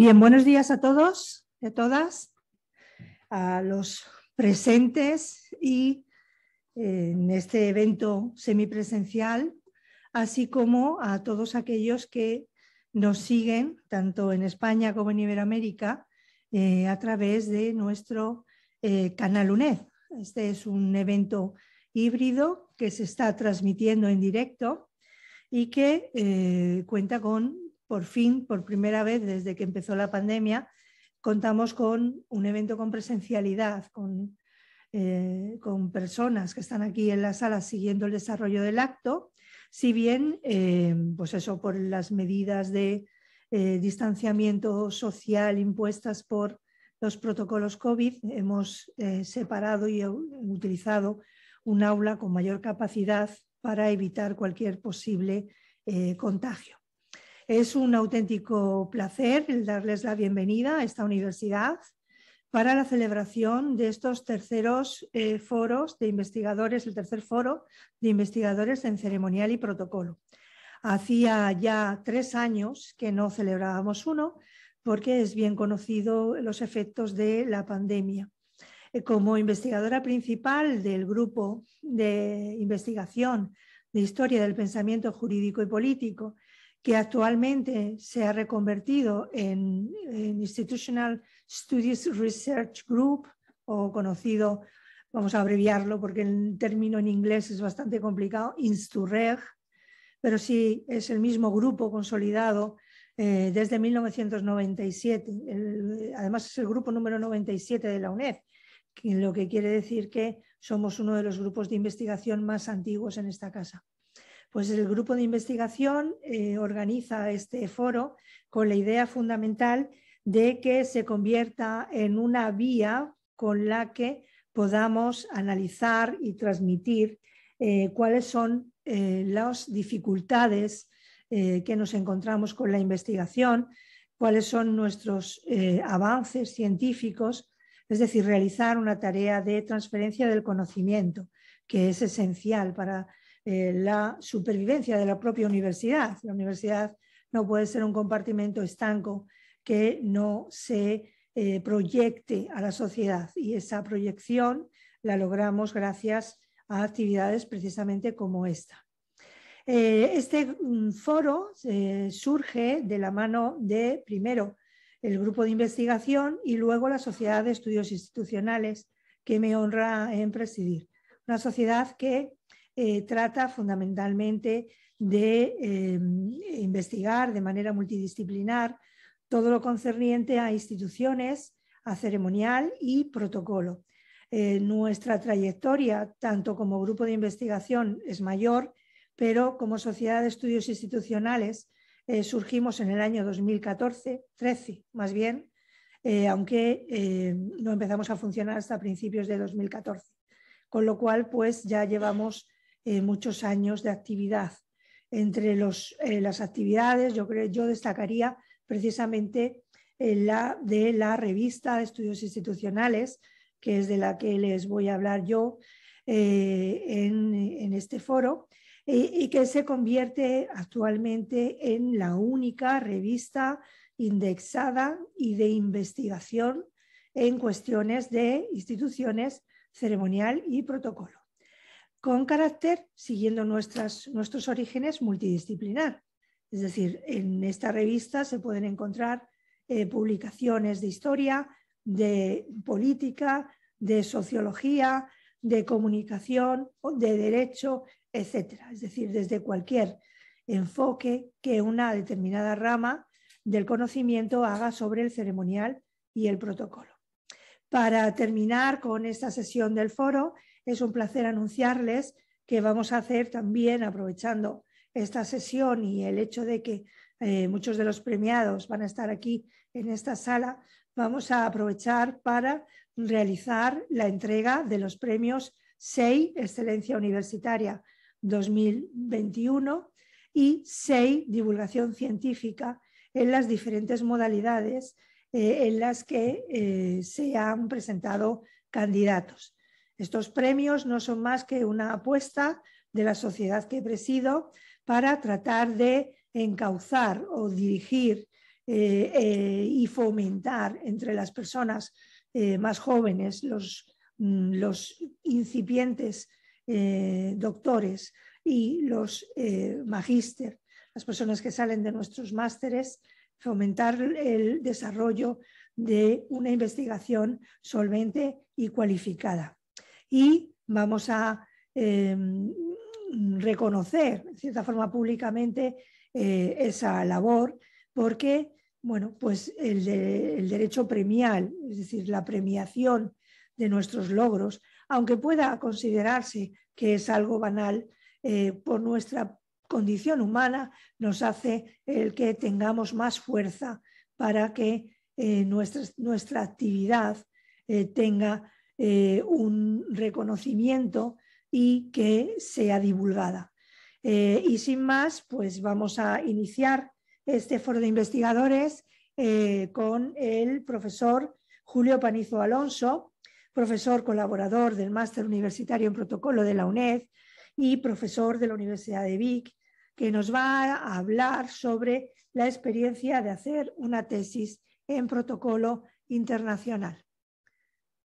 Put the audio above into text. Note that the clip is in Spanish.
Bien, buenos días a todos y a todas, a los presentes y en este evento semipresencial, así como a todos aquellos que nos siguen, tanto en España como en Iberoamérica, eh, a través de nuestro eh, canal UNED. Este es un evento híbrido que se está transmitiendo en directo y que eh, cuenta con por fin, por primera vez desde que empezó la pandemia, contamos con un evento con presencialidad, con, eh, personas que están aquí en la sala siguiendo el desarrollo del acto, si bien, eh, pues eso, por las medidas de eh, distanciamiento social impuestas por los protocolos COVID, hemos separado y utilizado un aula con mayor capacidad para evitar cualquier posible contagio. Es un auténtico placer darles la bienvenida a esta universidad para la celebración de estos terceros eh, foros de investigadores, el tercer foro de investigadores en ceremonial y protocolo. Hacía ya tres años que no celebrábamos uno porque es bien conocido los efectos de la pandemia. Eh, como investigadora principal del grupo de investigación de historia del pensamiento jurídico y político que actualmente se ha reconvertido en, Institutional Studies Research Group, o conocido, vamos a abreviarlo porque el término en inglés es bastante complicado, INSTUREG, pero sí es el mismo grupo consolidado eh, desde 1997. además es el grupo número 97 de la UNED, que, lo que quiere decir que somos uno de los grupos de investigación más antiguos en esta casa. Pues el grupo de investigación eh, organiza este foro con la idea fundamental de que se convierta en una vía con la que podamos analizar y transmitir eh, cuáles son eh, las dificultades que nos encontramos con la investigación, cuáles son nuestros avances científicos, es decir, realizar una tarea de transferencia del conocimiento, que es esencial para eh, la supervivencia de la propia universidad. La universidad no puede ser un compartimento estanco que no se eh, proyecte a la sociedad y esa proyección la logramos gracias a actividades precisamente como esta. Eh, este mm, foro surge de la mano de, primero, el grupo de investigación y luego la Sociedad de Estudios Institucionales, que me honra en presidir. Una sociedad que eh, trata fundamentalmente de em, investigar de manera multidisciplinar todo lo concerniente a instituciones, a ceremonial y protocolo. Eh, nuestra trayectoria, tanto como grupo de investigación, es mayor, pero como Sociedad de Estudios Institucionales eh, surgimos en el año 2014, 13 más bien, aunque no empezamos a funcionar hasta principios de 2014. Con lo cual, pues ya llevamos eh, muchos años de actividad. Entre eh, las actividades, yo, creo, yo destacaría precisamente eh, la de la revista de estudios institucionales, que es de la que les voy a hablar yo en este foro y, que se convierte actualmente en la única revista indexada y de investigación en cuestiones de instituciones, ceremonial y protocolo con carácter siguiendo nuestras, nuestros orígenes multidisciplinar. Es decir, en esta revista se pueden encontrar eh, publicaciones de historia, de política, de sociología, de comunicación, de derecho, etc. Es decir, desde cualquier enfoque que una determinada rama del conocimiento haga sobre el ceremonial y el protocolo. Para terminar con esta sesión del foro, es un placer anunciarles que vamos a hacer también, aprovechando esta sesión y el hecho de que eh, muchos de los premiados van a estar aquí en esta sala, vamos a aprovechar para realizar la entrega de los premios SEI Excelencia Universitaria 2021 y SEI Divulgación Científica en las diferentes modalidades eh, en las que eh, se han presentado candidatos. Estos premios no son más que una apuesta de la sociedad que presido para tratar de encauzar o dirigir eh, eh, y fomentar entre las personas eh, más jóvenes, los, mm, incipientes doctores y los magíster, las personas que salen de nuestros másteres, fomentar el desarrollo de una investigación solvente y cualificada y vamos a em, reconocer, en cierta forma, públicamente eh, esa labor, porque bueno, pues el, derecho premial, es decir, la premiación de nuestros logros, aunque pueda considerarse que es algo banal, eh, por nuestra condición humana nos hace el que tengamos más fuerza para que eh, nuestra, nuestra, actividad tenga eh, un reconocimiento y que sea divulgada. Eh, y sin más, pues vamos a iniciar este foro de investigadores eh, con el profesor Julio Panizo Alonso, profesor colaborador del Máster Universitario en Protocolo de la UNED y profesor de la Universidad de Vic, que nos va a hablar sobre la experiencia de hacer una tesis en protocolo internacional.